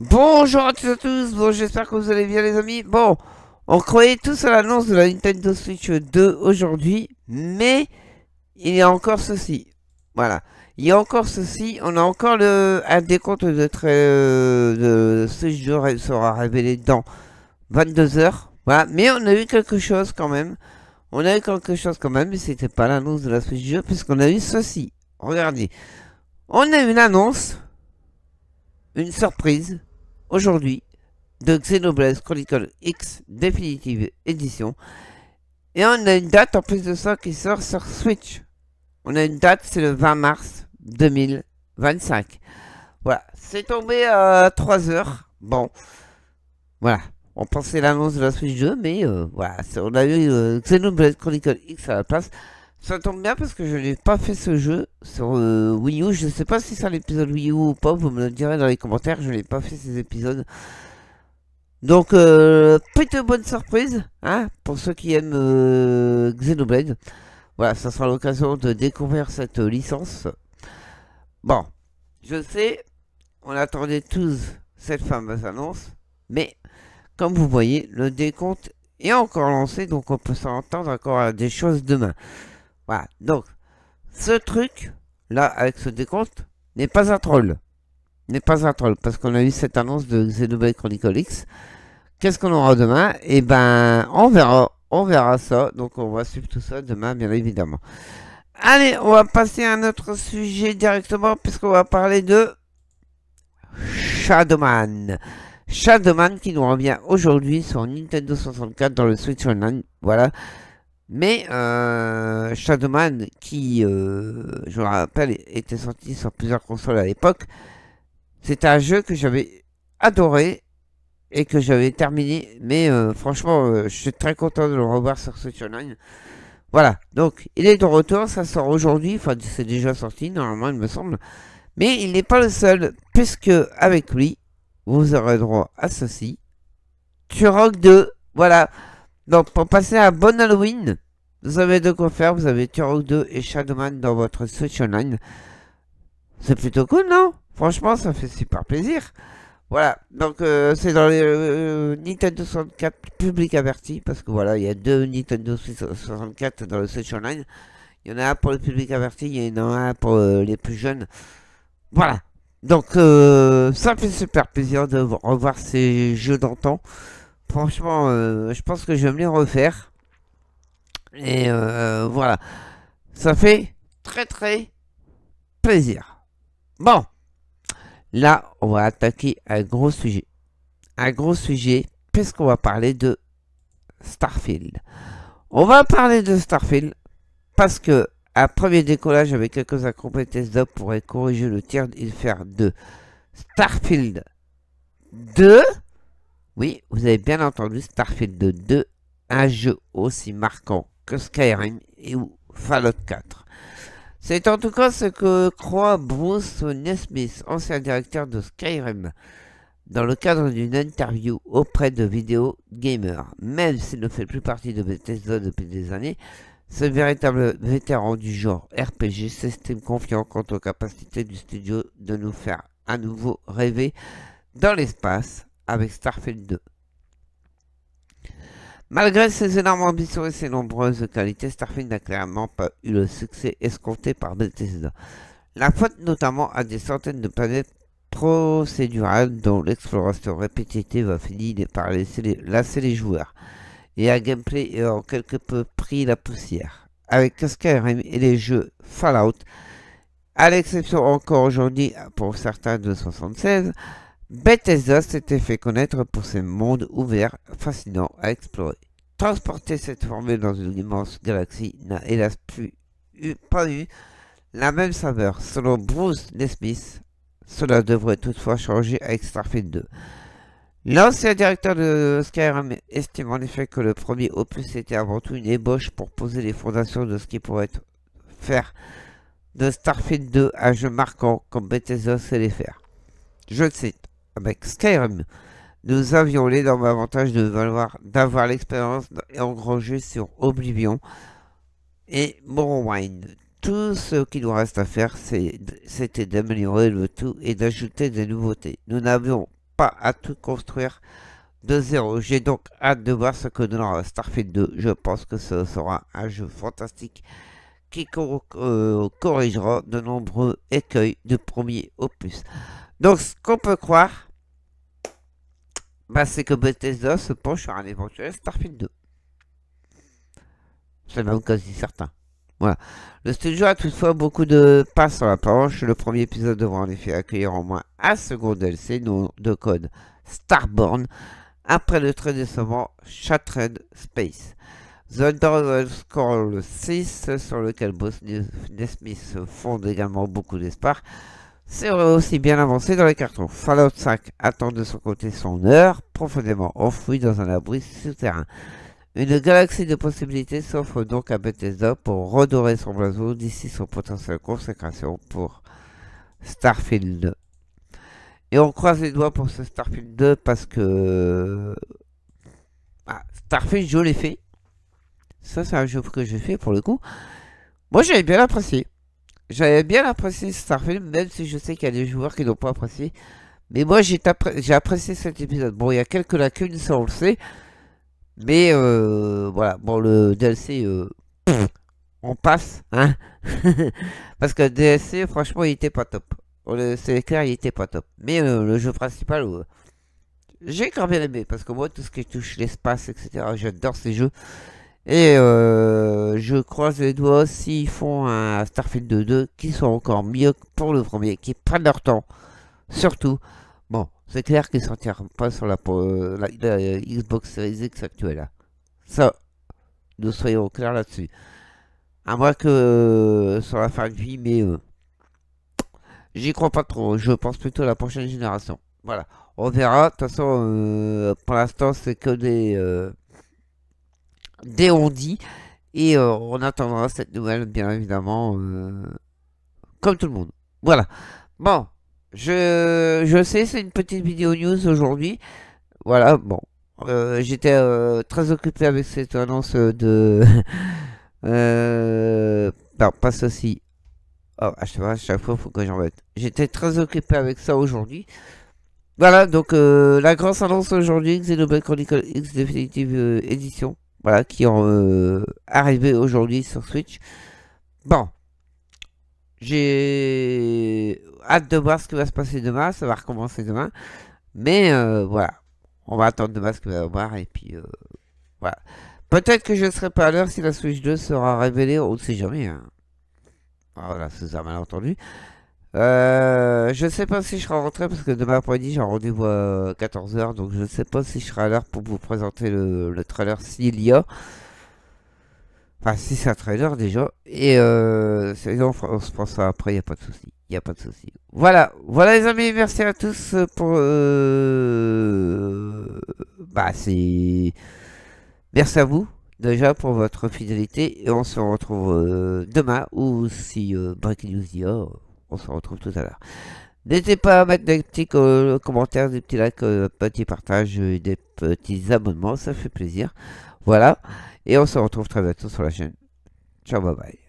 Bonjour à tous, à tous. bon j'espère que vous allez bien les amis. Bon, on croyait tous à l'annonce de la Nintendo Switch 2 aujourd'hui, mais il y a encore ceci. Voilà, il y a encore ceci, on a encore le, un décompte de, très, euh, de ce jour sera révélé dans 22 heures. Voilà, mais on a eu quelque chose quand même. On a eu quelque chose quand même, mais c'était pas l'annonce de la Switch 2 puisqu'on a eu ceci. Regardez, on a une annonce, une surprise, aujourd'hui de Xenoblade Chronicle X Définitive édition, Et on a une date en plus de ça qui sort sur Switch. On a une date, c'est le 20 mars 2025. Voilà, c'est tombé à 3 heures. Bon, voilà. On pensait l'annonce de la Switch 2, mais euh, voilà, on a eu Xenoblade euh, Chronicle X à la place. Ça tombe bien parce que je n'ai pas fait ce jeu sur euh, Wii U. Je ne sais pas si c'est l'épisode Wii U ou pas. Vous me le direz dans les commentaires. Je n'ai pas fait ces épisodes. Donc, euh, petite bonne surprise hein, pour ceux qui aiment euh, Xenoblade. Voilà, ça sera l'occasion de découvrir cette licence. Bon, je sais, on attendait tous cette fameuse annonce. Mais, comme vous voyez, le décompte est encore lancé. Donc, on peut s'entendre encore à des choses demain. Voilà, donc, ce truc, là, avec ce décompte, n'est pas un troll. N'est pas un troll, parce qu'on a eu cette annonce de Xenoblade Chronicle X. Qu'est-ce qu'on aura demain Eh ben, on verra, on verra ça, donc on va suivre tout ça demain, bien évidemment. Allez, on va passer à un autre sujet directement, puisqu'on va parler de Shadowman. Shadowman qui nous revient aujourd'hui sur Nintendo 64 dans le Switch Online. Voilà, mais euh, Shadowman, qui, euh, je le rappelle, était sorti sur plusieurs consoles à l'époque, c'est un jeu que j'avais adoré et que j'avais terminé. Mais euh, franchement, euh, je suis très content de le revoir sur Switch Online. Voilà, donc il est de retour, ça sort aujourd'hui, enfin c'est déjà sorti normalement il me semble. Mais il n'est pas le seul, puisque avec lui, vous aurez droit à ceci. Turok 2, voilà. Donc pour passer à bon Halloween, vous avez de quoi faire, vous avez Turok 2 et Shadowman dans votre Switch Online. C'est plutôt cool, non Franchement, ça fait super plaisir. Voilà, donc euh, c'est dans le euh, Nintendo 64 public averti, parce que voilà, il y a deux Nintendo 64 dans le Switch Online. Il y en a un pour le public averti, il y en a un pour euh, les plus jeunes. Voilà, donc ça fait super plaisir de revoir ces jeux d'antan. Franchement, je pense que je vais me les refaire. Et euh, voilà. Ça fait très très plaisir. Bon. Là, on va attaquer un gros sujet. Un gros sujet, puisqu'on va parler de Starfield. On va parler de Starfield parce que à premier décollage avec quelques incompétences d'op, pourrait corriger le tir et faire de Starfield 2. Oui, vous avez bien entendu Starfield 2, un jeu aussi marquant que Skyrim et ou Fallout 4. C'est en tout cas ce que croit Bruce Nesmith, ancien directeur de Skyrim, dans le cadre d'une interview auprès de Video Gamer. Même s'il ne fait plus partie de Bethesda depuis des années, ce véritable vétéran du genre RPG s'estime confiant quant aux capacités du studio de nous faire à nouveau rêver dans l'espace avec Starfield 2. Malgré ses énormes ambitions et ses nombreuses qualités, Starfield n'a clairement pas eu le succès escompté par Bethesda. La faute notamment à des centaines de planètes procédurales dont l'exploration répétitive a fini par laisser les, lasser les joueurs, et à gameplay ayant quelque peu pris la poussière. Avec Skyrim et les jeux Fallout, à l'exception encore aujourd'hui pour certains de 76, Bethesda s'était fait connaître pour ses mondes ouverts fascinants à explorer. Transporter cette formule dans une immense galaxie n'a hélas plus eu, pas eu la même saveur. Selon Bruce Nesmith, cela devrait toutefois changer avec Starfield 2. L'ancien directeur de Skyrim estime en effet que le premier opus était avant tout une ébauche pour poser les fondations de ce qui pourrait faire de Starfield 2 un jeu marquant comme Bethesda sait les faire. Je le cite avec Skyrim, nous avions l'énorme avantage de valoir, d'avoir l'expérience engrangée sur Oblivion et Morrowind. Tout ce qu'il nous reste à faire, c'était d'améliorer le tout et d'ajouter des nouveautés. Nous n'avions pas à tout construire de zéro. J'ai donc hâte de voir ce que donnera Starfield 2. Je pense que ce sera un jeu fantastique qui euh, corrigera de nombreux écueils de premier opus. Donc, ce qu'on peut croire, bah, c'est que Bethesda se penche sur un éventuel Starfield 2. C'est même quasi certain. Voilà. Le studio a toutefois beaucoup de pas sur la planche. Le premier épisode devra en effet accueillir au moins un second DLC, nom de code Starborn, après le très décevant Shattered Space. The Underworld Scroll 6, sur lequel Boss Nesmith fonde également beaucoup d'espoir, c'est aussi bien avancé dans les cartons. Fallout 5 attend de son côté son heure, profondément enfoui dans un abri souterrain. Une galaxie de possibilités s'offre donc à Bethesda pour redorer son blason d'ici son potentiel consécration pour Starfield 2. Et on croise les doigts pour ce Starfield 2 parce que... Euh, ah, Starfield, je l'ai fait. Ça, c'est un jeu que j'ai fait pour le coup. Moi, j'ai bien apprécié j'avais bien apprécié Starfield, même si je sais qu'il y a des joueurs qui n'ont pas apprécié. Mais moi, j'ai apprécié cet épisode. Bon, il y a quelques lacunes, ça on le sait. Mais euh, voilà, bon, le DLC, euh, on passe, hein. Parce que le DLC, franchement, il était pas top. C'est clair, il était pas top. Mais euh, le jeu principal, j'ai quand même aimé. Parce que moi, tout ce qui touche l'espace, etc., j'adore ces jeux. Et euh, je croise les doigts s'ils font un Starfield 2 qui soit encore mieux que pour le premier, qui prennent leur temps. Surtout, bon, c'est clair qu'ils ne sortiront pas sur la, la, euh, Xbox Series X actuelle. Hein. Ça, nous soyons clairs là-dessus. À moins que euh, sur la fin de vie, mais j'y crois pas trop. Je pense plutôt à la prochaine génération. Voilà, on verra. De toute façon, pour l'instant, c'est que des dès on dit. Et euh, on attendra cette nouvelle, bien évidemment, euh, comme tout le monde. Voilà. Bon, je, je sais, c'est une petite vidéo news aujourd'hui. Voilà, bon. Euh, j'étais très occupé avec cette annonce de... Euh, pas ceci. Oh, je chaque fois, chaque fois faut que j'en mette. J'étais très occupé avec ça aujourd'hui. Voilà, donc la grosse annonce aujourd'hui, Xenoblade Chronicle X Definitive Edition qui ont euh, arrivé aujourd'hui sur Switch. Bon, j'ai hâte de voir ce qui va se passer demain, ça va recommencer demain, mais euh, voilà, on va attendre demain ce que va y avoir, et puis euh, voilà. Peut-être que je ne serai pas à l'heure si la Switch 2 sera révélée, on ne sait jamais. Hein. Voilà, c'est un malentendu. Je euh, je sais pas si je serai rentré parce que demain après-midi j'ai un rendez-vous à 14h donc je sais pas si je serai à l'heure pour vous présenter le, trailer s'il y a. Enfin, si c'est un trailer déjà. Et euh, sinon, on se prend ça après, il n'y a pas de souci. Il a pas de souci. Voilà, voilà les amis, merci à tous euh, pour. Euh, bah, c'est. Merci à vous déjà pour votre fidélité et on se retrouve demain ou si break News y a on se retrouve tout à l'heure. N'hésitez pas à mettre des petits commentaires, des petits likes, des euh, petits partages, euh, des petits abonnements, ça fait plaisir. Voilà, et on se retrouve très bientôt sur la chaîne. Ciao, bye bye.